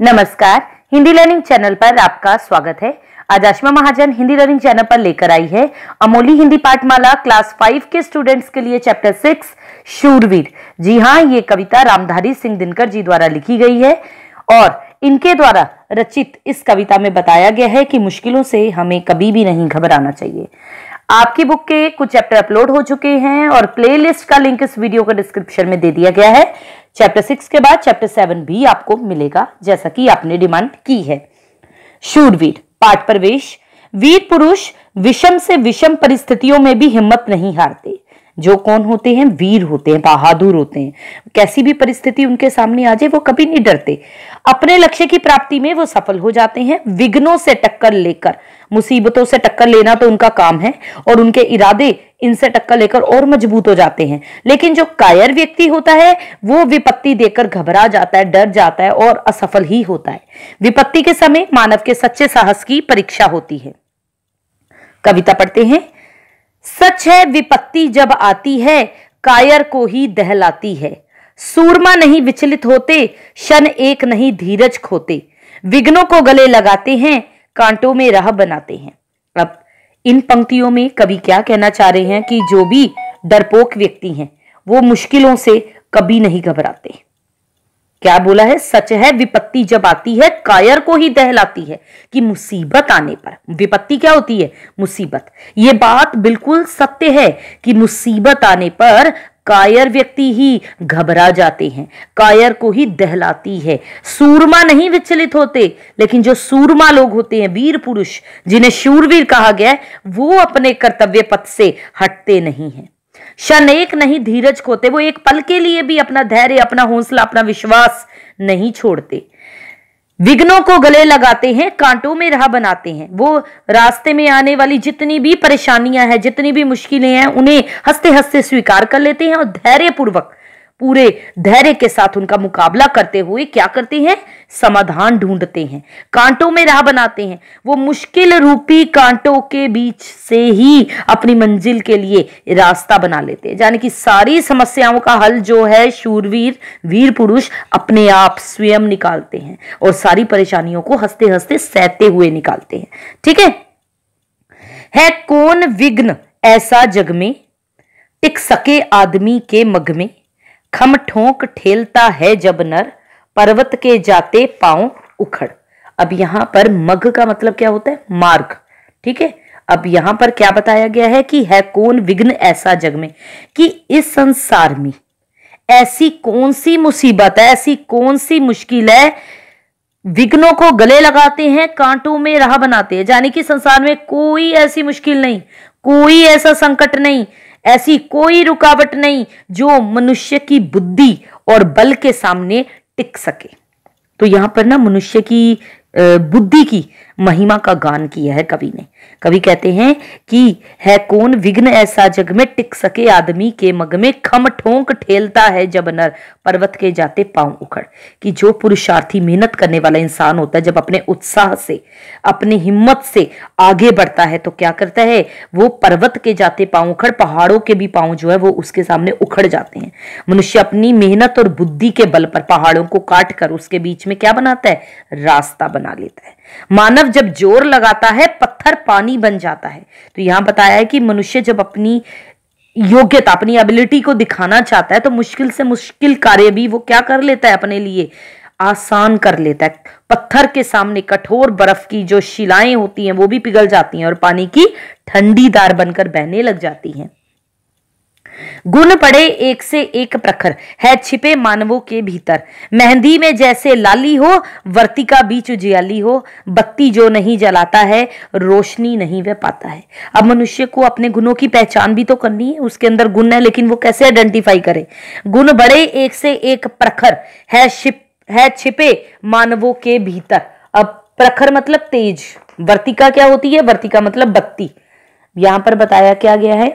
नमस्कार Hindi learning channel पर आपका स्वागत है आज आशमा महाजन हिंदी लर्निंग चैनल पर लेकर आई है अमोली हिंदी पाठमाला क्लास फाइव के स्टूडेंट्स के लिए चैप्टर सिक्स शूरवीर जी हाँ ये कविता रामधारी सिंह दिनकर जी द्वारा लिखी गई है और इनके द्वारा रचित इस कविता में बताया गया है कि मुश्किलों से हमें कभी भी नहीं घबराना चाहिए आपकी बुक के कुछ चैप्टर अपलोड हो चुके हैं और प्लेलिस्ट का लिंक इस वीडियो का डिस्क्रिप्शन में दे दिया गया है चैप्टर सिक्स के बाद चैप्टर सेवन भी आपको मिलेगा जैसा कि आपने डिमांड की है शूरवीर पाठ प्रवेश वीर पुरुष विषम से विषम परिस्थितियों में भी हिम्मत नहीं हारते जो कौन होते हैं वीर होते हैं बहादुर होते हैं कैसी भी परिस्थिति उनके सामने आ जाए वो कभी नहीं डरते अपने लक्ष्य की प्राप्ति में वो सफल हो जाते हैं विघ्नों से टक्कर लेकर मुसीबतों से टक्कर लेना तो उनका काम है और उनके इरादे इनसे टक्कर लेकर और मजबूत हो जाते हैं लेकिन जो कायर व्यक्ति होता है वो विपत्ति देकर घबरा जाता है डर जाता है और असफल ही होता है विपत्ति के समय मानव के सच्चे साहस की परीक्षा होती है कविता पढ़ते हैं सच है विपत्ति जब आती है कायर को ही दहलाती है सूरमा नहीं विचलित होते शन एक नहीं धीरज खोते विघ्नों को गले लगाते हैं कांटों में राह बनाते हैं अब इन पंक्तियों में कवि क्या कहना चाह रहे हैं कि जो भी डरपोक व्यक्ति हैं वो मुश्किलों से कभी नहीं घबराते क्या बोला है सच है विपत्ति जब आती है कायर को ही दहलाती है कि मुसीबत आने पर विपत्ति क्या होती है मुसीबत ये बात बिल्कुल सत्य है कि मुसीबत आने पर कायर व्यक्ति ही घबरा जाते हैं कायर को ही दहलाती है सूरमा नहीं विचलित होते लेकिन जो सूरमा लोग होते हैं वीर पुरुष जिन्हें शूरवीर कहा गया है वो अपने कर्तव्य पथ से हटते नहीं हैं शनेक नहीं धीरज खोते वो एक पल के लिए भी अपना धैर्य अपना हौसला अपना विश्वास नहीं छोड़ते विघ्नों को गले लगाते हैं कांटों में राह बनाते हैं वो रास्ते में आने वाली जितनी भी परेशानियां हैं जितनी भी मुश्किलें हैं उन्हें हंसते हंसते स्वीकार कर लेते हैं और धैर्यपूर्वक पूरे धैर्य के साथ उनका मुकाबला करते हुए क्या करते हैं समाधान ढूंढते हैं कांटों में राह बनाते हैं वो मुश्किल रूपी कांटों के बीच से ही अपनी मंजिल के लिए रास्ता बना लेते हैं यानी कि सारी समस्याओं का हल जो है शूरवीर वीर पुरुष अपने आप स्वयं निकालते हैं और सारी परेशानियों को हंसते हंसते सहते हुए निकालते हैं ठीक है है कौन विघ्न ऐसा जग में टिक सके आदमी के मग में खम ठोंक ठेलता है जब नर पर्वत के जाते पांव उखड़ अब यहां पर मग का मतलब क्या होता है मार्ग ठीक है अब यहां पर क्या बताया गया है कि है कौन विघ्न ऐसा जग में कि इस संसार में ऐसी कौन सी मुसीबत है ऐसी कौन सी मुश्किल है विघ्नों को गले लगाते हैं कांटों में राह बनाते हैं यानी कि संसार में कोई ऐसी मुश्किल नहीं कोई ऐसा संकट नहीं ऐसी कोई रुकावट नहीं जो मनुष्य की बुद्धि और बल के सामने टिक सके तो यहां पर ना मनुष्य की बुद्धि की महिमा का गान किया है कवि ने कवि कहते हैं कि है कौन विघ्न ऐसा जग में टिक सके आदमी के मग में खम ठोंक ठेलता है जब नर पर्वत के जाते पांव उखड़ कि जो पुरुषार्थी मेहनत करने वाला इंसान होता है जब अपने उत्साह से अपनी हिम्मत से आगे बढ़ता है तो क्या करता है वो पर्वत के जाते पांव उखड़ पहाड़ों के भी पांव जो है वो उसके सामने उखड़ जाते हैं मनुष्य अपनी मेहनत और बुद्धि के बल पर पहाड़ों को काट कर उसके बीच में क्या बनाता है रास्ता बना लेता है मानव जब जोर लगाता है पत्थर पानी बन जाता है तो यहां बताया है कि मनुष्य जब अपनी योग्यता अपनी एबिलिटी को दिखाना चाहता है तो मुश्किल से मुश्किल कार्य भी वो क्या कर लेता है अपने लिए आसान कर लेता है पत्थर के सामने कठोर बर्फ की जो शिलाएं होती हैं वो भी पिघल जाती हैं और पानी की ठंडी दार बनकर बहने लग जाती हैं गुण पड़े एक से एक प्रखर है छिपे मानवों के भीतर मेहंदी में जैसे लाली हो वर्ती का बीच उजियाली हो बत्ती जो नहीं जलाता है रोशनी नहीं वह पाता है अब मनुष्य को अपने गुणों की पहचान भी तो करनी है उसके अंदर गुण है लेकिन वो कैसे आइडेंटिफाई करे गुण बड़े एक से एक प्रखर है छिप है छिपे मानवों के भीतर अब प्रखर मतलब तेज वर्तिका क्या होती है वर्तिका मतलब बत्ती यहां पर बताया क्या गया है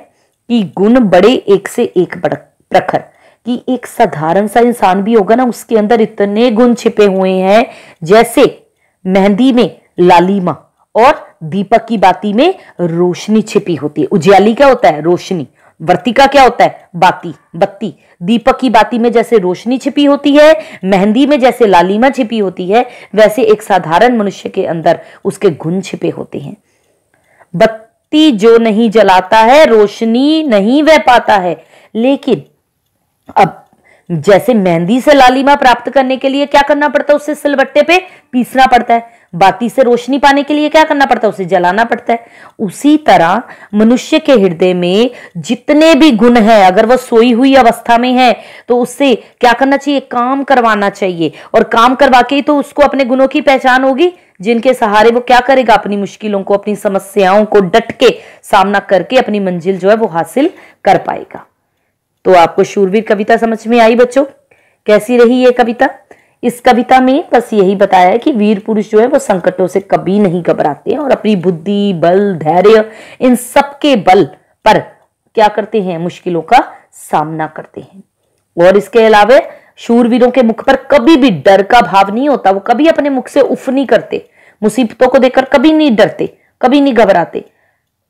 कि गुण बड़े एक से एक प्रखर कि एक साधारण सा इंसान भी होगा ना उसके अंदर इतने गुण छिपे हुए हैं जैसे मेहंदी में लालिमा और दीपक की बाती में रोशनी छिपी होती है उज्याली क्या होता है रोशनी वर्तिका क्या होता है बाती बत्ती दीपक की बाती में जैसे रोशनी छिपी होती है मेहंदी में जैसे लालिमा छिपी होती है वैसे एक साधारण मनुष्य के अंदर उसके गुण छिपे होते हैं बत्ती व्यक्ति जो नहीं जलाता है रोशनी नहीं वह पाता है लेकिन अब जैसे मेहंदी से लालिमा प्राप्त करने के लिए क्या करना पड़ता है उसे सिलबट्टे पे पीसना पड़ता है बाती से रोशनी पाने के लिए क्या करना पड़ता है उसे जलाना पड़ता है उसी तरह मनुष्य के हृदय में जितने भी गुण हैं अगर वह सोई हुई अवस्था में है तो उससे क्या करना चाहिए काम करवाना चाहिए और काम करवा के ही तो उसको अपने गुणों की पहचान होगी जिनके सहारे वो क्या करेगा अपनी मुश्किलों को अपनी समस्याओं को डट के सामना करके अपनी मंजिल जो है वो हासिल कर पाएगा तो आपको शूरवीर कविता समझ में आई बच्चों कैसी रही ये कविता इस कविता में बस यही बताया है कि वीर पुरुष जो है वो संकटों से कभी नहीं घबराते हैं और अपनी बुद्धि बल धैर्य इन सबके बल पर क्या करते हैं मुश्किलों का सामना करते हैं और इसके अलावा शूरवीरों के मुख पर कभी भी डर का भाव नहीं होता वो कभी अपने मुख से उफ नहीं करते मुसीबतों को देखकर कभी नहीं डरते कभी नहीं घबराते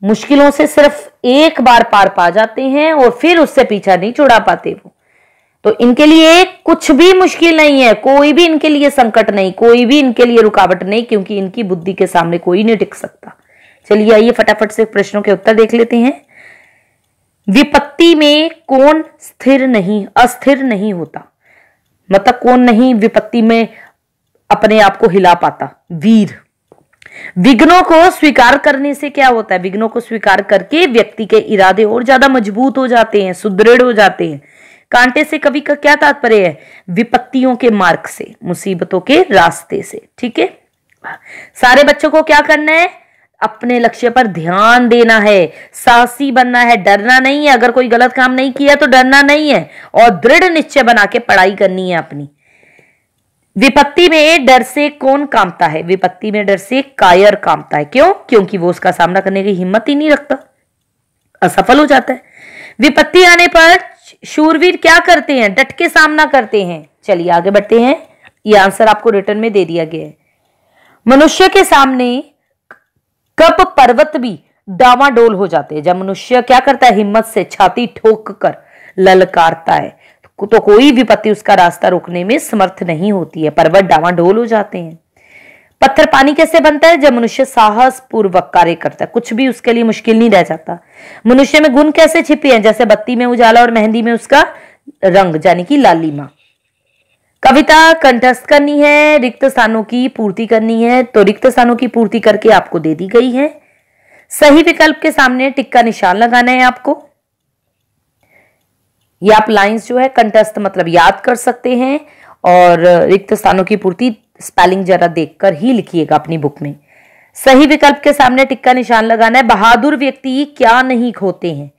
मुश्किलों से सिर्फ एक बार पार पा जाते हैं और फिर उससे पीछा नहीं छुड़ा पाते वो तो इनके लिए कुछ भी मुश्किल नहीं है कोई भी इनके लिए संकट नहीं कोई भी इनके लिए रुकावट नहीं क्योंकि इनकी बुद्धि के सामने कोई नहीं टिक सकता चलिए आइए फटाफट से प्रश्नों के उत्तर देख लेते हैं विपत्ति में कौन स्थिर नहीं अस्थिर नहीं होता मतलब कौन नहीं विपत्ति में अपने आप को हिला पाता वीर विघ्नों को स्वीकार करने से क्या होता है विघ्नों को स्वीकार करके व्यक्ति के इरादे और ज्यादा मजबूत हो जाते हैं सुदृढ़ हो जाते हैं कांटे से कवि का क्या तात्पर्य है विपत्तियों के मार्ग से मुसीबतों के रास्ते से ठीक है सारे बच्चों को क्या करना है अपने लक्ष्य पर ध्यान देना है साहसी बनना है डरना नहीं है अगर कोई गलत काम नहीं किया तो डरना नहीं है और दृढ़ निश्चय बना के पढ़ाई करनी है अपनी विपत्ति में डर से कौन कामता है विपत्ति में डर से कायर कामता है क्यों क्योंकि वो उसका सामना करने की हिम्मत ही नहीं रखता असफल हो जाता है विपत्ति आने पर शूरवीर क्या करते हैं डट के सामना करते हैं चलिए आगे बढ़ते हैं ये आंसर आपको रिटर्न में दे दिया गया है मनुष्य के सामने कप पर्वत भी डावाडोल हो जाते हैं जब मनुष्य क्या करता है हिम्मत से छाती ठोक कर ललकारता है तो कोई विपत्ति उसका रास्ता रोकने में समर्थ नहीं होती है पर्वत डोल हो जाते हैं पत्थर पानी कैसे बनता है जब मनुष्य साहस पूर्वक कार्य करता है कुछ भी उसके लिए मुश्किल नहीं रह जाता मनुष्य में गुण कैसे छिपे हैं जैसे बत्ती में उजाला और मेहंदी में उसका रंग यानी कि लालिमा कविता कंठस्थ करनी है रिक्त स्थानों की पूर्ति करनी है तो रिक्त स्थानों की पूर्ति करके आपको दे दी गई है सही विकल्प के सामने टिक का निशान लगाना है आपको ये आप लाइंस जो है कंठस्थ मतलब याद कर सकते हैं और रिक्त स्थानों की पूर्ति स्पेलिंग जरा देखकर ही लिखिएगा अपनी बुक में सही विकल्प के सामने टिक का निशान लगाना है बहादुर व्यक्ति क्या नहीं खोते हैं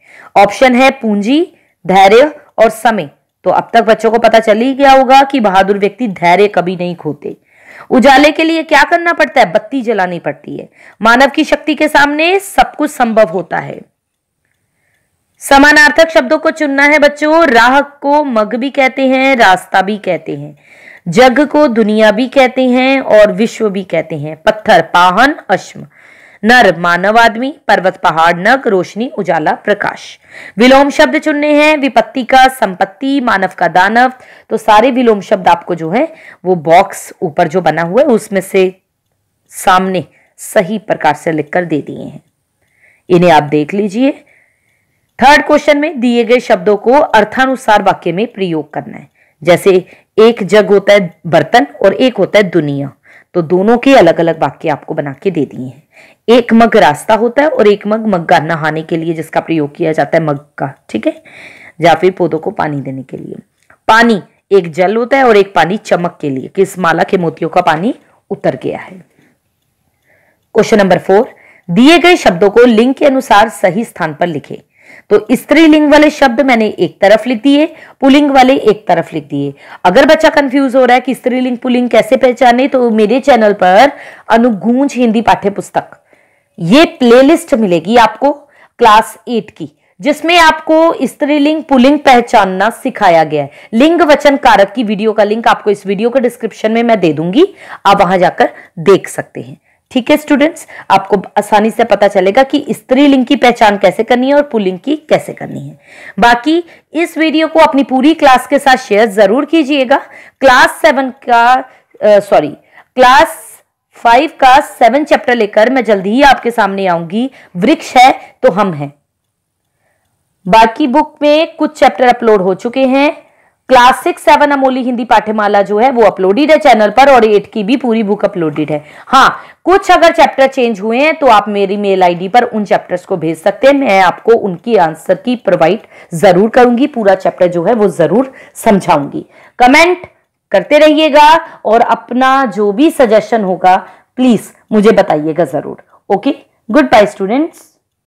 ऑप्शन है पूंजी धैर्य और समय तो अब तक बच्चों को पता चल ही गया होगा कि बहादुर व्यक्ति धैर्य कभी नहीं खोते उजाले के लिए क्या करना पड़ता है बत्ती जलानी पड़ती है मानव की शक्ति के सामने सब कुछ संभव होता है समानार्थक शब्दों को चुनना है बच्चों राह को मग भी कहते हैं रास्ता भी कहते हैं जग को दुनिया भी कहते हैं और विश्व भी कहते हैं पत्थर पाहन अश्म नर मानव आदमी पर्वत पहाड़ नग रोशनी उजाला प्रकाश विलोम शब्द चुनने हैं विपत्ति का संपत्ति मानव का दानव तो सारे विलोम शब्द आपको जो है वो बॉक्स ऊपर जो बना हुआ है उसमें से सामने सही प्रकार से लिखकर दे दिए हैं इन्हें आप देख लीजिए थर्ड क्वेश्चन में दिए गए शब्दों को अर्थानुसार वाक्य में प्रयोग करना है जैसे एक जग होता है बर्तन और एक होता है दुनिया तो दोनों के अलग अलग वाक्य आपको बना के दे दिए हैं एक मग रास्ता होता है और एक मग मग्गा नहाने के लिए जिसका प्रयोग किया जाता है मग का ठीक है या फिर पौधों को पानी देने के लिए पानी एक जल होता है और एक पानी चमक के लिए किस माला के मोतियों का पानी उतर गया है क्वेश्चन नंबर फोर दिए गए शब्दों को लिंग के अनुसार सही स्थान पर लिखें तो स्त्रीलिंग वाले शब्द मैंने एक तरफ लिख दिए पुलिंग वाले एक तरफ लिख दिए अगर बच्चा कंफ्यूज हो रहा है कि स्त्रीलिंग पुलिंग कैसे पहचाने तो मेरे चैनल पर अनुगूंज हिंदी पाठ्य पुस्तक ये प्लेलिस्ट मिलेगी आपको क्लास एट की जिसमें आपको स्त्रीलिंग पुलिंग पहचानना सिखाया गया है लिंग वचन कारक की वीडियो का लिंक आपको इस वीडियो के डिस्क्रिप्शन में मैं दे दूंगी आप वहां जाकर देख सकते हैं ठीक है स्टूडेंट्स आपको आसानी से पता चलेगा कि स्त्रीलिंग की पहचान कैसे करनी है और पुलिंग की कैसे करनी है बाकी इस वीडियो को अपनी पूरी क्लास के साथ शेयर जरूर कीजिएगा क्लास सेवन का सॉरी क्लास फाइव का सेवन चैप्टर लेकर मैं जल्दी ही आपके सामने आऊंगी वृक्ष है तो हम हैं बाकी बुक में कुछ चैप्टर अपलोड हो चुके हैं class six seven Amoli Hindi पाठ्यमाला जो है वो अपलोडेड है चैनल पर और एट की भी पूरी बुक अपलोडेड है हाँ कुछ अगर चैप्टर चेंज हुए हैं तो आप मेरी मेल आईडी पर उन चैप्टर्स को भेज सकते हैं मैं आपको उनकी आंसर की प्रोवाइड जरूर करूंगी पूरा चैप्टर जो है वो जरूर समझाऊंगी कमेंट करते रहिएगा और अपना जो भी सजेशन होगा प्लीज मुझे बताइएगा जरूर ओके गुड बाय स्टूडेंट्स